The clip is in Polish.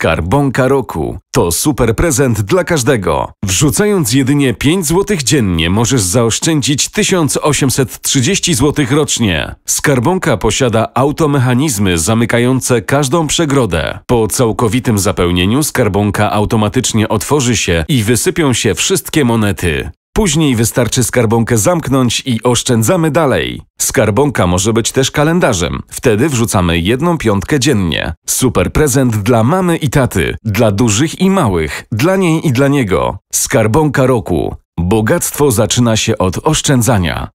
Skarbonka roku to super prezent dla każdego. Wrzucając jedynie 5 zł dziennie możesz zaoszczędzić 1830 zł rocznie. Skarbonka posiada automechanizmy zamykające każdą przegrodę. Po całkowitym zapełnieniu skarbonka automatycznie otworzy się i wysypią się wszystkie monety. Później wystarczy skarbonkę zamknąć i oszczędzamy dalej. Skarbonka może być też kalendarzem. Wtedy wrzucamy jedną piątkę dziennie. Super prezent dla mamy i taty, dla dużych i małych, dla niej i dla niego. Skarbonka roku. Bogactwo zaczyna się od oszczędzania.